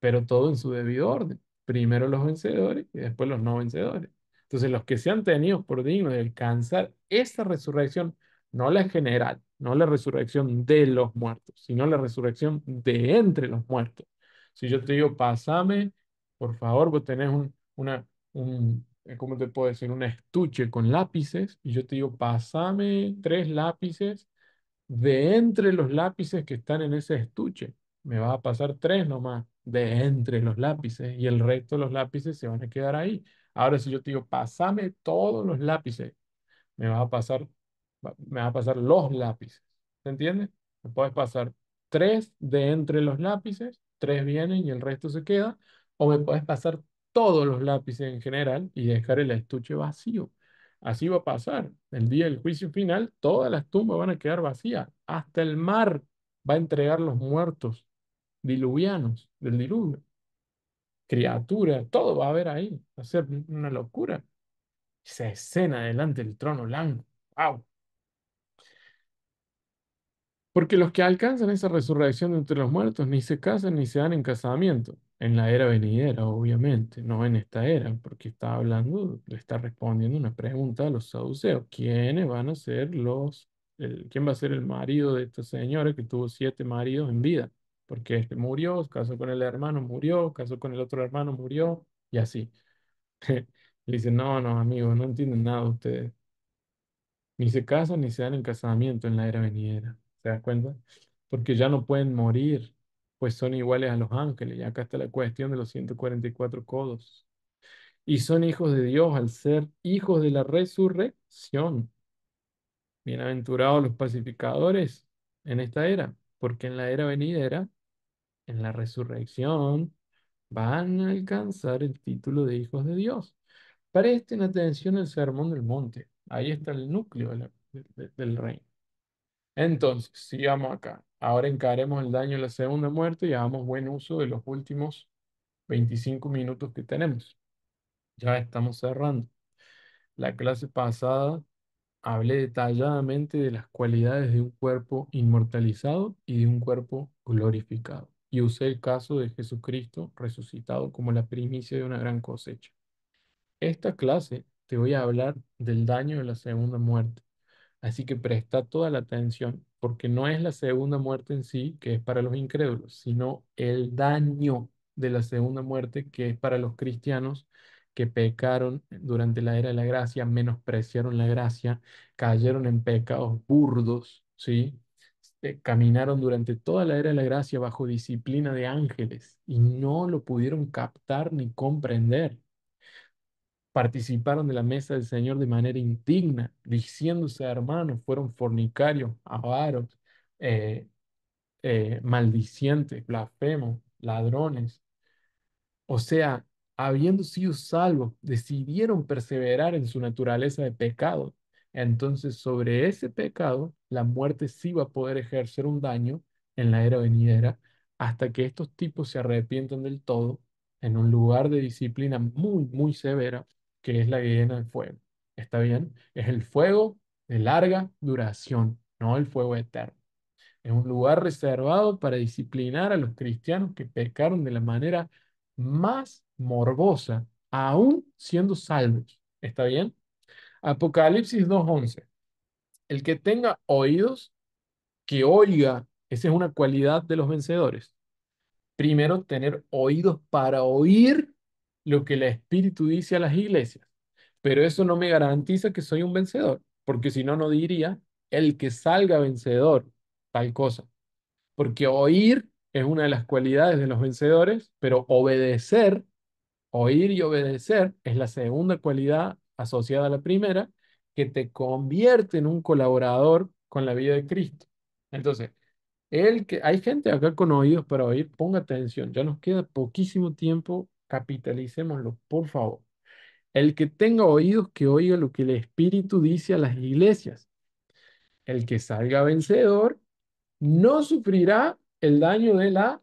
pero todo en su debido orden. Primero los vencedores y después los no vencedores. Entonces, los que sean tenidos por dignos de alcanzar esa resurrección no la general, no la resurrección de los muertos, sino la resurrección de entre los muertos. Si yo te digo, pasame, por favor, vos tenés un, una, un, eh, ¿cómo te puedo decir? Un estuche con lápices, y yo te digo, pasame tres lápices, de entre los lápices que están en ese estuche, me va a pasar tres nomás, de entre los lápices, y el resto de los lápices se van a quedar ahí. Ahora, si yo te digo, pasame todos los lápices, me va a pasar me va a pasar los lápices. ¿Se entiende? Me puedes pasar tres de entre los lápices, tres vienen y el resto se queda, o me puedes pasar todos los lápices en general y dejar el estuche vacío. Así va a pasar. El día del juicio final, todas las tumbas van a quedar vacías. Hasta el mar va a entregar los muertos diluvianos del diluvio. Criatura, todo va a haber ahí. Va a ser una locura. Esa escena delante del trono blanco. ¡Wow! Porque los que alcanzan esa resurrección de entre los muertos ni se casan ni se dan en casamiento, en la era venidera, obviamente, no en esta era, porque está hablando, le está respondiendo una pregunta a los saduceos, ¿quiénes van a ser los, quién va a ser el marido de esta señora que tuvo siete maridos en vida? Porque este murió, casó con el hermano, murió, casó con el otro hermano, murió, y así. le dicen, no, no, amigos, no entienden nada ustedes. Ni se casan ni se dan en casamiento en la era venidera. ¿Se das cuenta? Porque ya no pueden morir, pues son iguales a los ángeles. Y acá está la cuestión de los 144 codos. Y son hijos de Dios al ser hijos de la resurrección. Bienaventurados los pacificadores en esta era, porque en la era venidera, en la resurrección, van a alcanzar el título de hijos de Dios. Presten atención al sermón del monte. Ahí está el núcleo del reino. Entonces, sigamos acá. Ahora encaremos el daño de la segunda muerte y hagamos buen uso de los últimos 25 minutos que tenemos. Ya estamos cerrando. La clase pasada hablé detalladamente de las cualidades de un cuerpo inmortalizado y de un cuerpo glorificado. Y usé el caso de Jesucristo resucitado como la primicia de una gran cosecha. Esta clase te voy a hablar del daño de la segunda muerte. Así que presta toda la atención porque no es la segunda muerte en sí que es para los incrédulos, sino el daño de la segunda muerte que es para los cristianos que pecaron durante la era de la gracia, menospreciaron la gracia, cayeron en pecados burdos, ¿sí? Eh, caminaron durante toda la era de la gracia bajo disciplina de ángeles y no lo pudieron captar ni comprender participaron de la mesa del Señor de manera indigna, diciéndose hermanos, fueron fornicarios, avaros, eh, eh, maldicientes, blasfemos, ladrones. O sea, habiendo sido salvos, decidieron perseverar en su naturaleza de pecado. Entonces, sobre ese pecado, la muerte sí va a poder ejercer un daño en la era venidera hasta que estos tipos se arrepientan del todo en un lugar de disciplina muy, muy severa que es la que del fuego. ¿Está bien? Es el fuego de larga duración, no el fuego eterno. Es un lugar reservado para disciplinar a los cristianos que pecaron de la manera más morbosa, aún siendo salvos. ¿Está bien? Apocalipsis 2.11. El que tenga oídos, que oiga. Esa es una cualidad de los vencedores. Primero, tener oídos para oír lo que el Espíritu dice a las iglesias, pero eso no me garantiza que soy un vencedor, porque si no, no diría el que salga vencedor, tal cosa. Porque oír es una de las cualidades de los vencedores, pero obedecer, oír y obedecer es la segunda cualidad asociada a la primera, que te convierte en un colaborador con la vida de Cristo. Entonces, el que, hay gente acá con oídos para oír, ponga atención, ya nos queda poquísimo tiempo capitalicémoslo, por favor. El que tenga oídos, que oiga lo que el Espíritu dice a las iglesias. El que salga vencedor no sufrirá el daño de la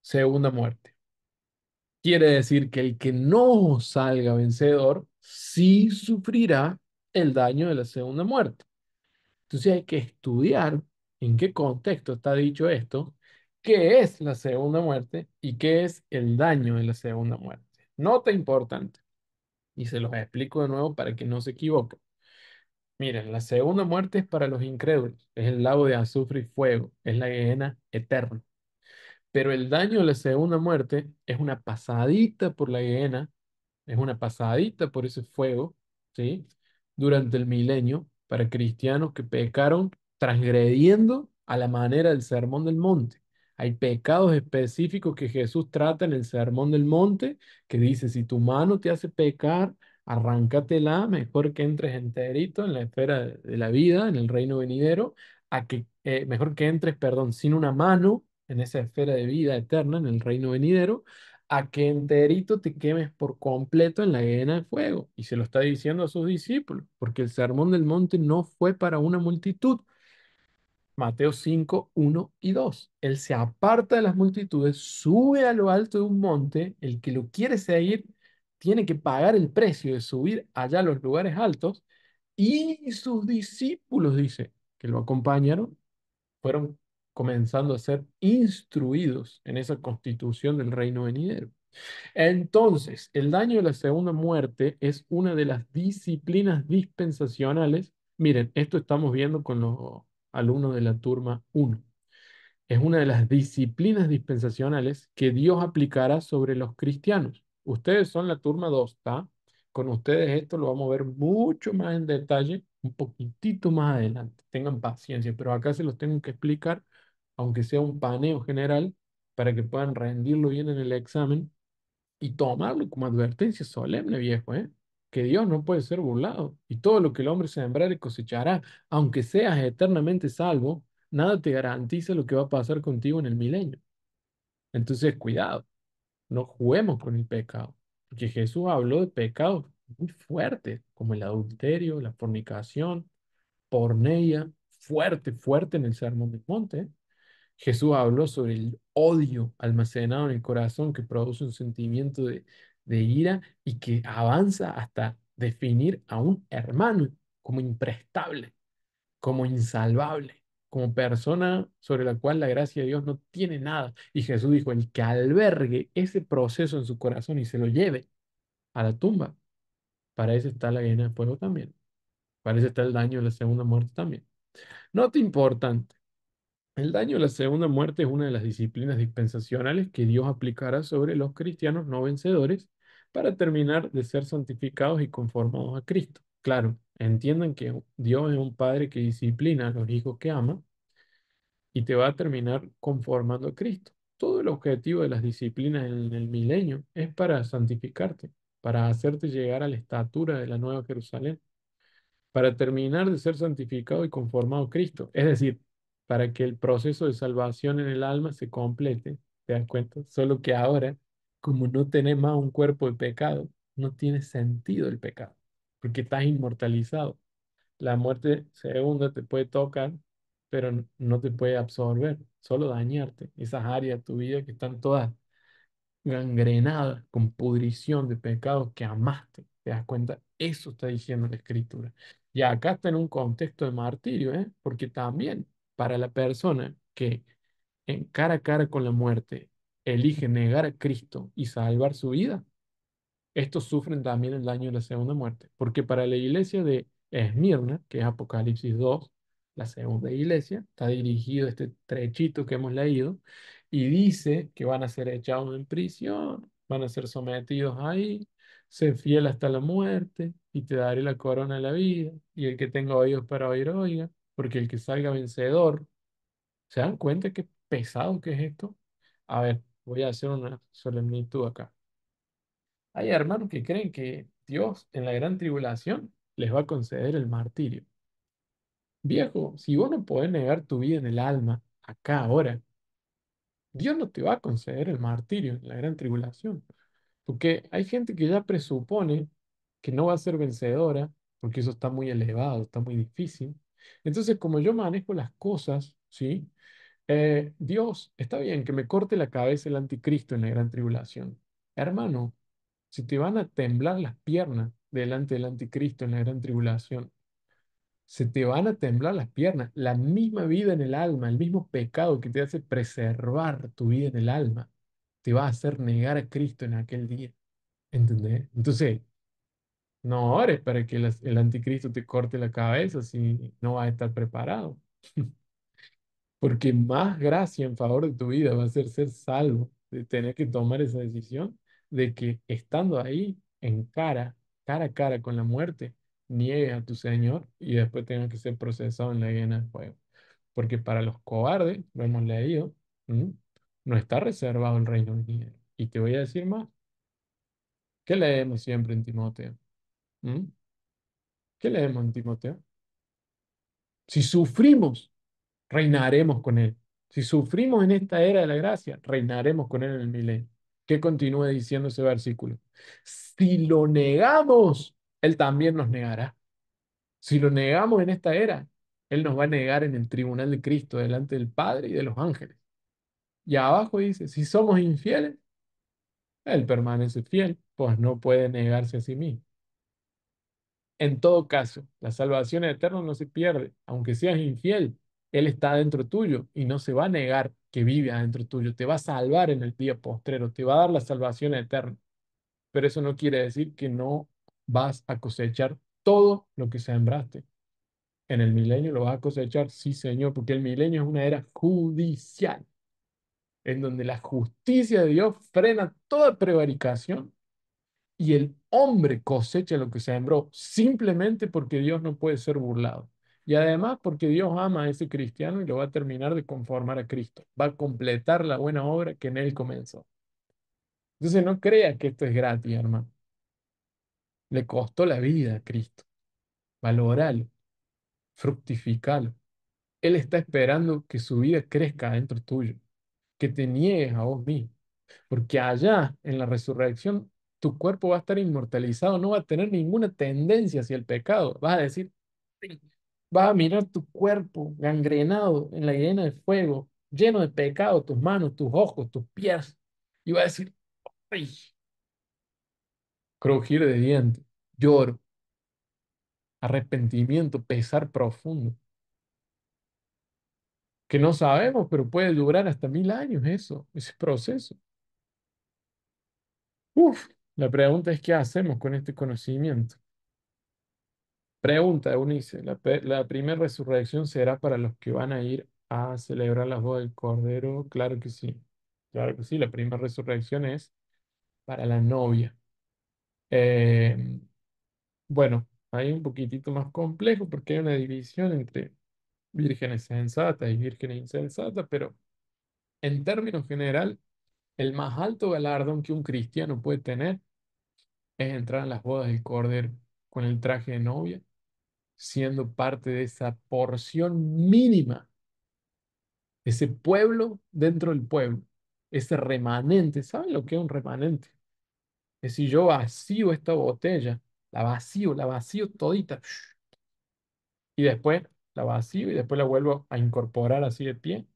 segunda muerte. Quiere decir que el que no salga vencedor sí sufrirá el daño de la segunda muerte. Entonces hay que estudiar en qué contexto está dicho esto qué es la segunda muerte y qué es el daño de la segunda muerte. Nota importante. Y se los explico de nuevo para que no se equivoquen. Miren, la segunda muerte es para los incrédulos. Es el lago de azufre y fuego. Es la hiena eterna. Pero el daño de la segunda muerte es una pasadita por la hiena. Es una pasadita por ese fuego. ¿Sí? Durante el milenio para cristianos que pecaron transgrediendo a la manera del sermón del monte. Hay pecados específicos que Jesús trata en el Sermón del Monte, que dice, si tu mano te hace pecar, arráncatela, mejor que entres enterito en la esfera de la vida, en el reino venidero, a que, eh, mejor que entres, perdón, sin una mano en esa esfera de vida eterna, en el reino venidero, a que enterito te quemes por completo en la hiena de fuego. Y se lo está diciendo a sus discípulos, porque el sermón del monte no fue para una multitud, Mateo 5, 1 y 2. Él se aparta de las multitudes, sube a lo alto de un monte, el que lo quiere seguir tiene que pagar el precio de subir allá a los lugares altos y sus discípulos, dice, que lo acompañaron, fueron comenzando a ser instruidos en esa constitución del reino venidero. Entonces, el daño de la segunda muerte es una de las disciplinas dispensacionales. Miren, esto estamos viendo con los alumno de la turma 1. Es una de las disciplinas dispensacionales que Dios aplicará sobre los cristianos. Ustedes son la turma 2, ¿está? Con ustedes esto lo vamos a ver mucho más en detalle, un poquitito más adelante. Tengan paciencia, pero acá se los tengo que explicar, aunque sea un paneo general, para que puedan rendirlo bien en el examen y tomarlo como advertencia solemne, viejo, ¿eh? que Dios no puede ser burlado, y todo lo que el hombre y cosechará, aunque seas eternamente salvo, nada te garantiza lo que va a pasar contigo en el milenio. Entonces, cuidado, no juguemos con el pecado, porque Jesús habló de pecados muy fuertes, como el adulterio, la fornicación, porneia, fuerte, fuerte en el Sermón del Monte. Jesús habló sobre el odio almacenado en el corazón que produce un sentimiento de, de ira y que avanza hasta definir a un hermano como imprestable, como insalvable, como persona sobre la cual la gracia de Dios no tiene nada. Y Jesús dijo, el que albergue ese proceso en su corazón y se lo lleve a la tumba, para eso está la llena de fuego también. Para eso está el daño de la segunda muerte también. no te importan el daño de la segunda muerte es una de las disciplinas dispensacionales que Dios aplicará sobre los cristianos no vencedores para terminar de ser santificados y conformados a Cristo. Claro, entiendan que Dios es un padre que disciplina a los hijos que ama y te va a terminar conformando a Cristo. Todo el objetivo de las disciplinas en el milenio es para santificarte, para hacerte llegar a la estatura de la nueva Jerusalén, para terminar de ser santificado y conformado a Cristo. Es decir, para que el proceso de salvación en el alma se complete. ¿Te das cuenta? Solo que ahora, como no tenés más un cuerpo de pecado, no tiene sentido el pecado, porque estás inmortalizado. La muerte segunda te puede tocar, pero no te puede absorber, solo dañarte. Esas áreas de tu vida que están todas gangrenadas con pudrición de pecados que amaste. ¿Te das cuenta? Eso está diciendo la escritura. Y acá está en un contexto de martirio, ¿eh? porque también para la persona que en cara a cara con la muerte elige negar a Cristo y salvar su vida, estos sufren también el daño de la segunda muerte, porque para la iglesia de Esmirna, que es Apocalipsis 2, la segunda iglesia, está dirigido este trechito que hemos leído, y dice que van a ser echados en prisión, van a ser sometidos ahí, se fiel hasta la muerte, y te daré la corona de la vida, y el que tenga oídos para oír, oiga porque el que salga vencedor, ¿se dan cuenta qué pesado que es esto? A ver, voy a hacer una solemnitud acá. Hay hermanos que creen que Dios en la gran tribulación les va a conceder el martirio. Viejo, si vos no podés negar tu vida en el alma, acá, ahora, Dios no te va a conceder el martirio en la gran tribulación. Porque hay gente que ya presupone que no va a ser vencedora, porque eso está muy elevado, está muy difícil, entonces, como yo manejo las cosas, ¿sí? Eh, Dios, está bien que me corte la cabeza el anticristo en la gran tribulación. Hermano, si te van a temblar las piernas delante del anticristo en la gran tribulación, se te van a temblar las piernas, la misma vida en el alma, el mismo pecado que te hace preservar tu vida en el alma, te va a hacer negar a Cristo en aquel día. ¿Entendés? Entonces, no ores para que el, anticristo te corte la cabeza si no vas a estar preparado. Porque más gracia en favor de tu vida va a ser ser salvo, de tener que tomar esa decisión de que estando ahí en cara, cara a cara con la muerte, niegues a tu Señor y después tenga que ser procesado en la hiena de fuego. Porque para los cobardes, lo hemos leído, no está reservado el reino de Y te voy a decir más. ¿Qué leemos siempre en Timoteo? ¿Mm? ¿Qué leemos en Timoteo? Si sufrimos, reinaremos con Él. Si sufrimos en esta era de la gracia, reinaremos con Él en el milenio. ¿Qué continúa diciendo ese versículo? Si lo negamos, Él también nos negará. Si lo negamos en esta era, Él nos va a negar en el tribunal de Cristo, delante del Padre y de los ángeles. Y abajo dice, si somos infieles, Él permanece fiel, pues no puede negarse a sí mismo. En todo caso, la salvación eterna no se pierde, aunque seas infiel. Él está dentro tuyo y no se va a negar que vive adentro tuyo. Te va a salvar en el día postrero, te va a dar la salvación eterna. Pero eso no quiere decir que no vas a cosechar todo lo que sembraste. En el milenio lo vas a cosechar, sí, Señor, porque el milenio es una era judicial, en donde la justicia de Dios frena toda prevaricación y el hombre cosecha lo que sembró, simplemente porque Dios no puede ser burlado. Y además porque Dios ama a ese cristiano y lo va a terminar de conformar a Cristo. Va a completar la buena obra que en él comenzó. Entonces no crea que esto es gratis, hermano. Le costó la vida a Cristo. Valoralo. Fructificalo. Él está esperando que su vida crezca dentro tuyo. Que te niegues a vos mismo. Porque allá en la resurrección tu cuerpo va a estar inmortalizado, no va a tener ninguna tendencia hacia el pecado. Vas a decir, vas a mirar tu cuerpo gangrenado en la llena de fuego, lleno de pecado, tus manos, tus ojos, tus pies, y vas a decir, ¡ay! Crujir de dientes, lloro, arrepentimiento, pesar profundo. Que no sabemos, pero puede durar hasta mil años eso, ese proceso. Uf, la pregunta es, ¿qué hacemos con este conocimiento? Pregunta, de la, la primera resurrección será para los que van a ir a celebrar las bodas del Cordero. Claro que sí, claro que sí, la primera resurrección es para la novia. Em, bueno, hay un poquitito más complejo porque hay una división entre vírgenes sensatas y vírgenes insensatas, pero en términos general, el más alto galardón que un cristiano puede tener es entrar en las bodas del Cordero con el traje de novia, siendo parte de esa porción mínima, ese pueblo dentro del pueblo, ese remanente. ¿Saben lo que es un remanente? Es si yo vacío esta botella, la vacío, la vacío todita, y después la vacío y después la vuelvo a incorporar así de pie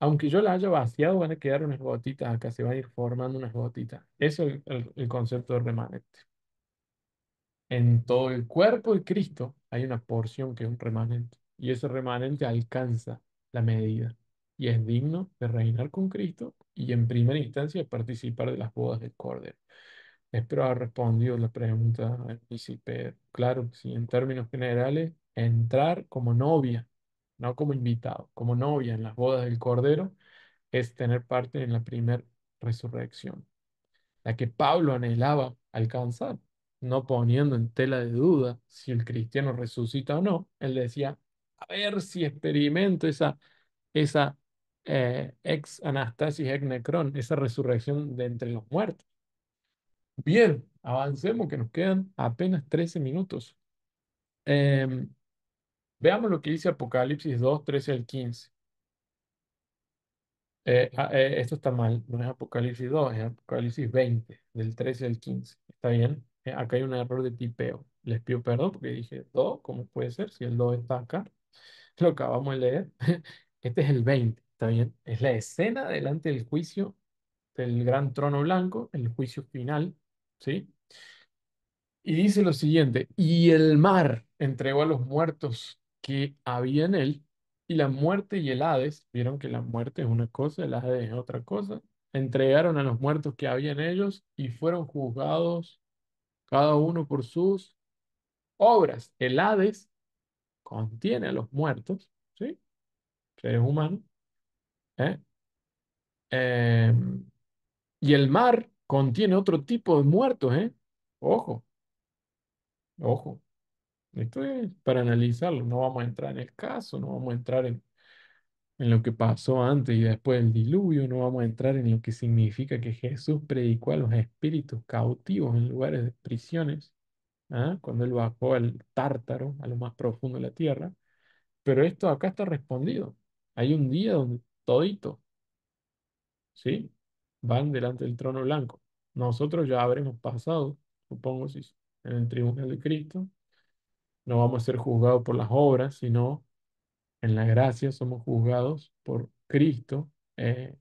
aunque yo la haya vaciado, van a quedar unas gotitas acá, se va a ir formando unas gotitas. Eso es el, concepto de remanente. En todo el cuerpo de Cristo hay una porción que es un remanente, y ese remanente alcanza la medida, y es digno de reinar con Cristo y en primera instancia participar de las bodas del Cordero. Espero haber respondido la pregunta, eh, Claro que sí, en términos generales, entrar como novia no como invitado, como novia en las bodas del Cordero, es tener parte en la primera resurrección, la que Pablo anhelaba alcanzar, no poniendo en tela de duda si el cristiano resucita o no. Él decía, a ver si experimento esa, esa eh, ex anastasis, ex necron, esa resurrección de entre los muertos. Bien, avancemos que nos quedan apenas 13 minutos. Em, Veamos lo que dice Apocalipsis 2, 13 al 15. Eh, ah, eh, esto está mal, no es Apocalipsis 2, es Apocalipsis 20, del 13 al 15. ¿Está bien? Eh, acá hay un error de tipeo. Les pido perdón porque dije 2, ¿cómo puede ser? Si el 2 está acá, lo acabamos de leer. Este es el 20, ¿está bien? Es la escena delante del juicio del gran trono blanco, el juicio final, ¿sí? Y dice lo siguiente, y el mar entregó a los muertos que había en él, y la muerte y el Hades, vieron que la muerte es una cosa, el Hades es otra cosa, entregaron a los muertos que había en ellos y fueron juzgados cada uno por sus obras. El Hades contiene a los muertos, ¿sí? Seres humano. ¿eh? Eh, y el mar contiene otro tipo de muertos, ¿eh? Ojo, ojo. Esto es para analizarlo, no vamos a entrar en el caso, no vamos a entrar en, en lo que pasó antes y después del diluvio, no vamos a entrar en lo que significa que Jesús predicó a los espíritus cautivos en lugares de prisiones, ¿ah? cuando él bajó al tártaro, a lo más profundo de la tierra. Pero esto acá está respondido. Hay un día donde todito, ¿sí? Van delante del trono blanco. Nosotros ya habremos pasado, supongo, si en el tribunal de Cristo, no vamos a ser juzgados por las obras, sino en la gracia somos juzgados por Cristo, eh,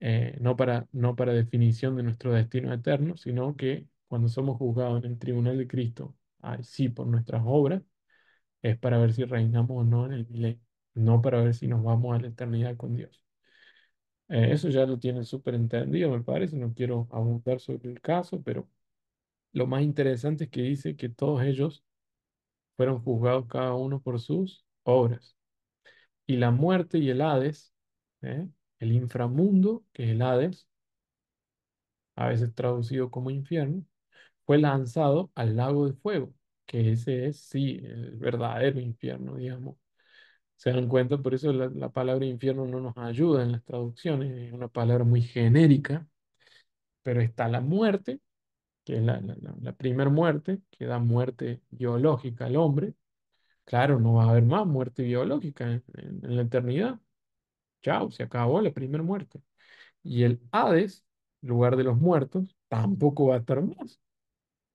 eh, no, para, no para definición de nuestro destino eterno, sino que cuando somos juzgados en el tribunal de Cristo, ay, sí, por nuestras obras, es para ver si reinamos o no en el milenio, no para ver si nos vamos a la eternidad con Dios. Eh, eso ya lo tienen súper entendido, me parece, no quiero abundar sobre el caso, pero lo más interesante es que dice que todos ellos fueron juzgados cada uno por sus obras. Y la muerte y el Hades, ¿eh? el inframundo, que es el Hades, a veces traducido como infierno, fue lanzado al lago de fuego, que ese es, sí, el verdadero infierno, digamos. Se dan cuenta, por eso la palabra infierno no nos ayuda en las traducciones, es una palabra muy genérica, pero está la muerte que es la, primera muerte, que da muerte biológica al hombre, claro, no va a haber más muerte biológica en, la eternidad. Chao, se acabó la primera muerte. Y el Hades, lugar de los muertos, tampoco va a estar más.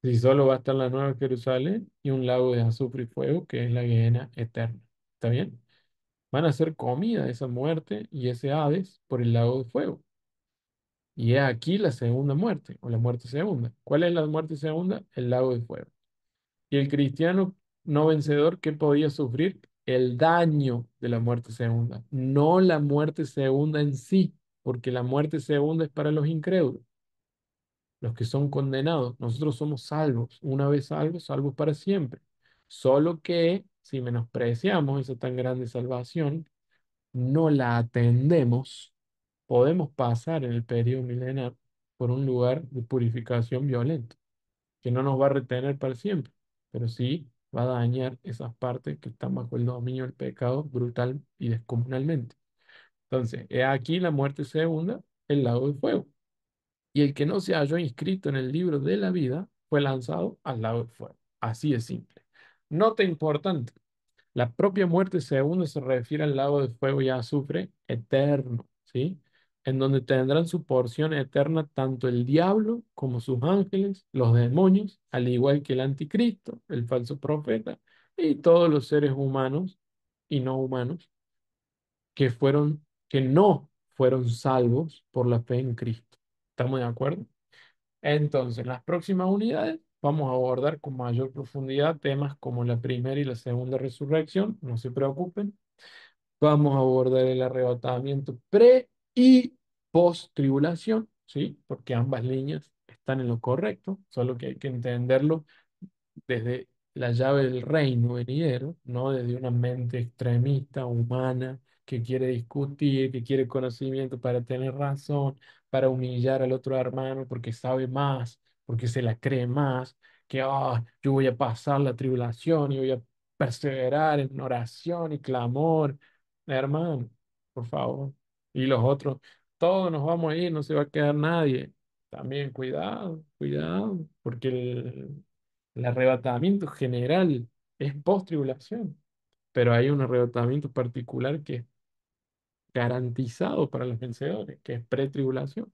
Si solo va a estar la Nueva Jerusalén y un lago de azufre y fuego, que es la hiena eterna. ¿Está bien? Van a ser comida esa muerte y ese Hades por el lago de fuego. Y es aquí la segunda muerte, o la muerte segunda. ¿Cuál es la muerte segunda? El lago de fuego. Y el cristiano no vencedor ¿qué podía sufrir el daño de la muerte segunda, no la muerte segunda en sí, porque la muerte segunda es para los incrédulos, los que son condenados. Nosotros somos salvos, una vez salvos, salvos para siempre. Solo que si menospreciamos esa tan grande salvación, no la atendemos, podemos pasar en el periodo milenar por un lugar de purificación violento, que no nos va a retener para siempre, pero sí va a dañar esas partes que están bajo el dominio del pecado brutal y descomunalmente. Entonces, he aquí la muerte segunda, el lago de fuego. Y el que no se halló inscrito en el libro de la vida fue lanzado al lago de fuego. Así de simple. Nota importante. La propia muerte segunda se refiere al lago de fuego y azufre eterno, ¿sí? en donde tendrán su porción eterna tanto el diablo como sus ángeles, los demonios, al igual que el anticristo, el falso profeta y todos los seres humanos y no humanos que fueron que no fueron salvos por la fe en Cristo. ¿Estamos de acuerdo? Entonces, en las próximas unidades vamos a abordar con mayor profundidad temas como la primera y la segunda resurrección, no se preocupen. Vamos a abordar el arrebatamiento pre y post-tribulación, ¿sí? porque ambas líneas están en lo correcto, solo que hay que entenderlo desde la llave del reino venidero, no desde una mente extremista, humana, que quiere discutir, que quiere conocimiento para tener razón, para humillar al otro hermano porque sabe más, porque se la cree más, que ah, yo voy a pasar la tribulación y voy a perseverar en oración y clamor. Hermano, por favor. Y los otros, todos nos vamos a ir, no se va a quedar nadie. También cuidado, cuidado, porque el, arrebatamiento general es post-tribulación, pero hay un arrebatamiento particular que es garantizado para los vencedores, que es pre-tribulación.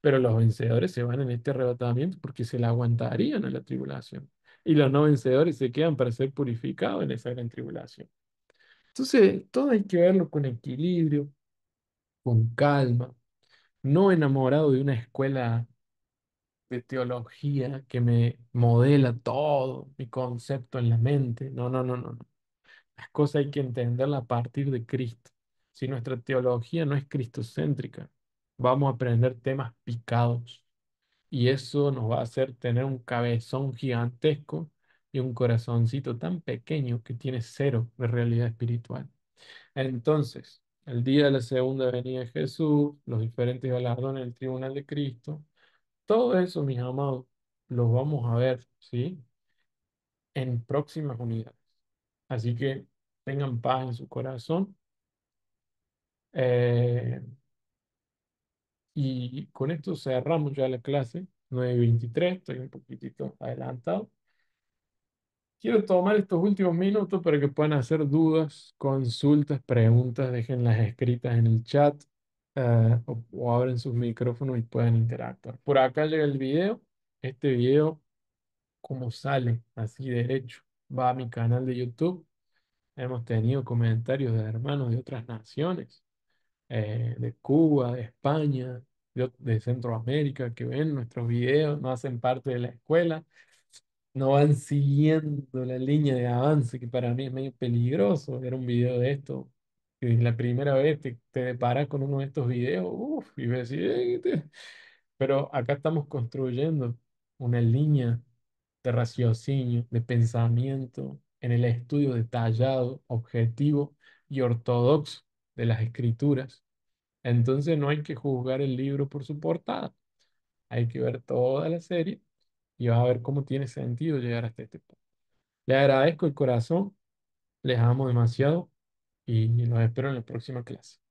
Pero los vencedores se van en este arrebatamiento porque se la aguantarían a la tribulación. Y los no vencedores se quedan para ser purificados en esa gran tribulación. Entonces, todo hay que verlo con equilibrio, con calma, no enamorado de una escuela de teología que me modela todo mi concepto en la mente. No, no, no, no. Las cosas hay que entenderlas a partir de Cristo. Si nuestra teología no es cristocéntrica, vamos a aprender temas picados y eso nos va a hacer tener un cabezón gigantesco y un corazoncito tan pequeño que tiene cero de realidad espiritual. Entonces, el día de la segunda venida de Jesús, los diferentes galardones del tribunal de Cristo, todo eso, mis amados, los vamos a ver, ¿sí? En próximas unidades. Así que tengan paz en su corazón. Eh, y con esto cerramos ya la clase 9.23, estoy un poquitito adelantado. Quiero tomar estos últimos minutos para que puedan hacer dudas, consultas, preguntas, déjenlas escritas en el chat eh, o, abren sus micrófonos y puedan interactuar. Por acá llega el video. Este video, como sale, así derecho, va a mi canal de YouTube. Hemos tenido comentarios de hermanos de otras naciones, eh, de Cuba, de España, de, de Centroamérica, que ven nuestros videos, no hacen parte de la escuela no van siguiendo la línea de avance, que para mí es medio peligroso ver un video de esto. Que la primera vez Que te deparas con uno de estos videos, uff, y ves, eh, pero acá estamos construyendo una línea de raciocinio, de pensamiento, en el estudio detallado, objetivo y ortodoxo de las escrituras. Entonces no hay que juzgar el libro por su portada, hay que ver toda la serie y vas a ver cómo tiene sentido llegar hasta este punto. Les agradezco el corazón, les amo demasiado y los espero en la próxima clase.